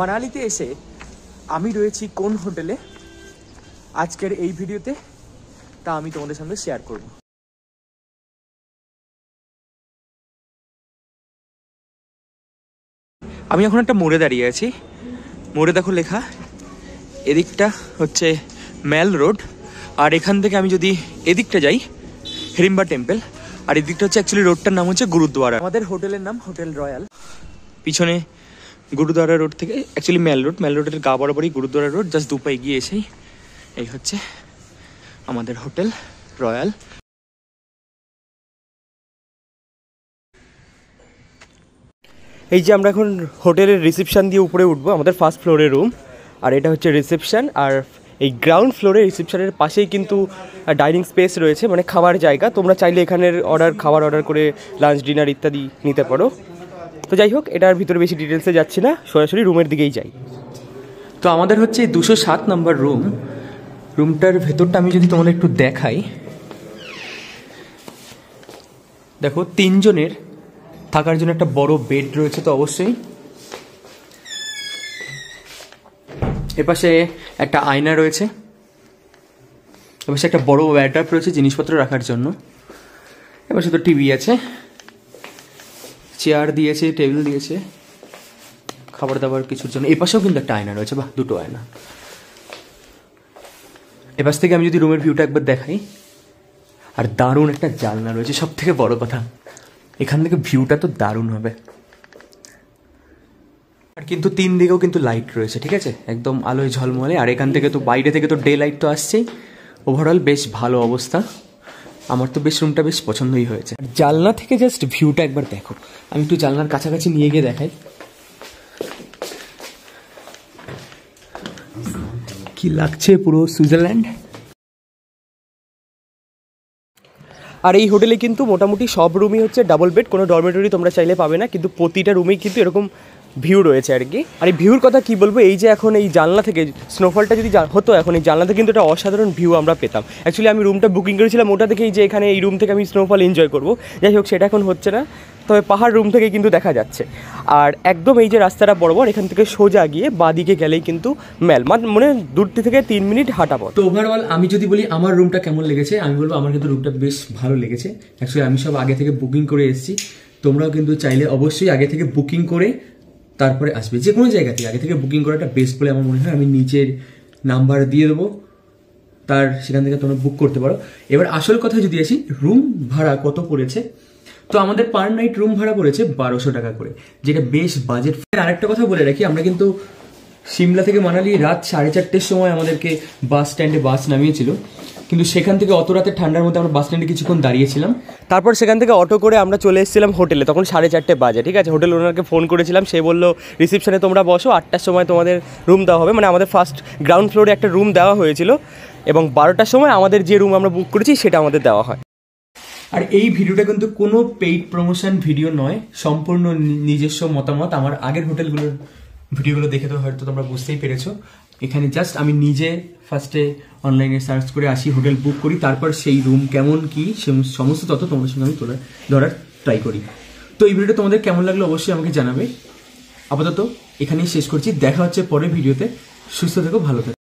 মানালিতে এসে আমি রয়েছি কোন হোটেলে আজকের এই ভিডিওতে তা আমি তোমাদের সামনে শেয়ার করব আমি এখন একটা মোড়ে দাঁড়িয়ে আছি মোড়ে দেখো লেখা এদিকটা হচ্ছে ম্যাল রোড আর এখান থেকে আমি যদি এদিকটা যাই হিরিম্বা টেম্পল আর এদিকটা হচ্ছে অ্যাকচুয়ালি রোডটার নাম হচ্ছে গুরুদ্বারা আমাদের হোটেলের নাম হোটেল রয়্যাল পিছনে গুরুদ্বারা রোড থেকে অ্যাকচুয়ালি ম্যাল রোড ম্যাল রোডের গা বরাবরই গুরুদ্বারা রোড জাস্ট দুপাই গিয়ে এসেই এই হচ্ছে আমাদের হোটেল রয়্যাল এই যে আমরা এখন হোটেলের রিসেপশান দিয়ে উপরে উঠবো আমাদের ফার্স্ট ফ্লোরের রুম আর এটা হচ্ছে রিসেপশান আর এই গ্রাউন্ড ফ্লোরে রিসেপশানের পাশেই কিন্তু ডাইনিং স্পেস রয়েছে মানে খাওয়ার জায়গা তোমরা চাইলে এখানের অর্ডার খাবার অর্ডার করে লাঞ্চ ডিনার ইত্যাদি নিতে পারো তো যাই হোক এটার ভিতরে বেশি ডিটেলসে যাচ্ছি না সরাসরি রুমের দিকেই যাই তো আমাদের হচ্ছে দুশো সাত নম্বর রুম রুমটার ভেতরটা আমি যদি তোমাদের একটু দেখাই দেখো তিনজনের থাকার জন্য একটা বড় বেড রয়েছে তো অবশ্যই এপাশে একটা আয়না রয়েছে এপাশে একটা বড় ওয়াটার রয়েছে জিনিসপত্র রাখার জন্য এপাশে তো টিভি আছে চেয়ার দিয়েছে টেবিল দিয়েছে খাবার দাবার কিছুর জন্য এ পাশেও কিন্তু একটা আয়না রয়েছে বা দুটো আয়না এপাশ থেকে আমি যদি রুমের ভিউটা একবার দেখাই আর দারুণ একটা জালনা রয়েছে সব থেকে বড় কথা এখান থেকে ভিউটা তো দারুণ হবে আর কিন্তু তিন দিকেও কিন্তু লাইট রয়েছে ঠিক আছে একদম আলোয় ঝলমলে আর এখান থেকে তো বাইরে থেকে তো ডে লাইট তো আসছেই ওভারঅল বেশ ভালো অবস্থা আমার তো বেশ রুমটা বেশ পছন্দই হয়েছে জালনা থেকে জাস্ট ভিউটা একবার দেখো আমি একটু জালনার কাছাকাছি নিয়ে গিয়ে দেখাই কি লাগছে পুরো সুইজারল্যান্ড আর এই হোটেলে কিন্তু মোটামুটি সব রুমই হচ্ছে ডাবল বেড কোনো ডরমেটরি তোমরা চাইলে পাবে না কিন্তু প্রতিটা রুমেই কিন্তু এরকম ভিউ রয়েছে আর কি আর এই ভিউর কথা কি বলবো এই যে এখন এই জানলা থেকে স্নোফলটা যদি হতো এখন এই জানলাতে কিন্তু একটা অসাধারণ ভিউ আমরা পেতাম অ্যাকচুয়ালি আমি রুমটা বুকিং করেছিলাম ওটা থেকেই যে এখানে এই রুম থেকে আমি স্নোফল এনজয় করবো যাই হোক সেটা এখন হচ্ছে না তবে পাহাড় রুম থেকে কিন্তু দেখা যাচ্ছে আর একদম এই যে রাস্তাটা বরাবর এখান থেকে সোজা গিয়ে বাদিকে গেলেই কিন্তু মেল মানে দূর থেকে তিন মিনিট হাঁটা তো ওভারঅল আমি যদি বলি আমার রুমটা কেমন লেগেছে আমি বলবো আমার কিন্তু রুমটা বেশ ভালো লেগেছে অ্যাকচুয়ালি আমি সব আগে থেকে বুকিং করে এসেছি তোমরাও কিন্তু চাইলে অবশ্যই আগে থেকে বুকিং করে তারপরে আসবে যে কোনো জায়গা থেকে আগে থেকে বুকিং করাটা বেস্ট বলে আমার মনে হয় আমি নিচের নাম্বার দিয়ে দেবো তার সেখান থেকে তোমরা বুক করতে পারো এবার আসল কথা যদি আসি রুম ভাড়া কত পড়েছে তো আমাদের পার নাইট রুম ভাড়া পড়েছে বারোশো টাকা করে যেটা বেশ বাজেট আরেকটা কথা বলে রাখি আমরা কিন্তু সিমলা থেকে মানালি রাত সাড়ে চারটের সময় আমাদেরকে বাস স্ট্যান্ডে বাস নামিয়েছিল কিন্তু সেখান থেকে অত রাতে ঠান্ডার মধ্যে আমরা বাস স্ট্যান্ডে কিছুক্ষণ দাঁড়িয়েছিলাম তারপর সেখান থেকে অটো করে আমরা চলে এসেছিলাম হোটেলে তখন সাড়ে চারটে বাজে ঠিক আছে হোটেল ওনারকে ফোন করেছিলাম সে বললো রিসেপশনে তোমরা বসো আটটার সময় তোমাদের রুম দেওয়া হবে মানে আমাদের ফার্স্ট গ্রাউন্ড ফ্লোরে একটা রুম দেওয়া হয়েছিল এবং বারোটার সময় আমাদের যে রুম আমরা বুক করেছি সেটা আমাদের দেওয়া হয় আর এই ভিডিওটা কিন্তু কোনো পেইড প্রমোশন ভিডিও নয় সম্পূর্ণ নিজস্ব মতামত আমার আগের হোটেলগুলোর ভিডিওগুলো দেখে তো হয়তো তোমরা বুঝতেই পেরেছো এখানে জাস্ট আমি নিজে ফার্স্টে অনলাইনে সার্চ করে আসি হোটেল বুক করি তারপর সেই রুম কেমন কি সমস্ত তথ্য তোমাদের সঙ্গে আমি তোলা ধরার ট্রাই করি তো এই ভিডিওটা তোমাদের কেমন লাগলো অবশ্যই আমাকে জানাবে আপাতত এখানেই শেষ করছি দেখা হচ্ছে পরের ভিডিওতে সুস্থ থেকো ভালো থাকে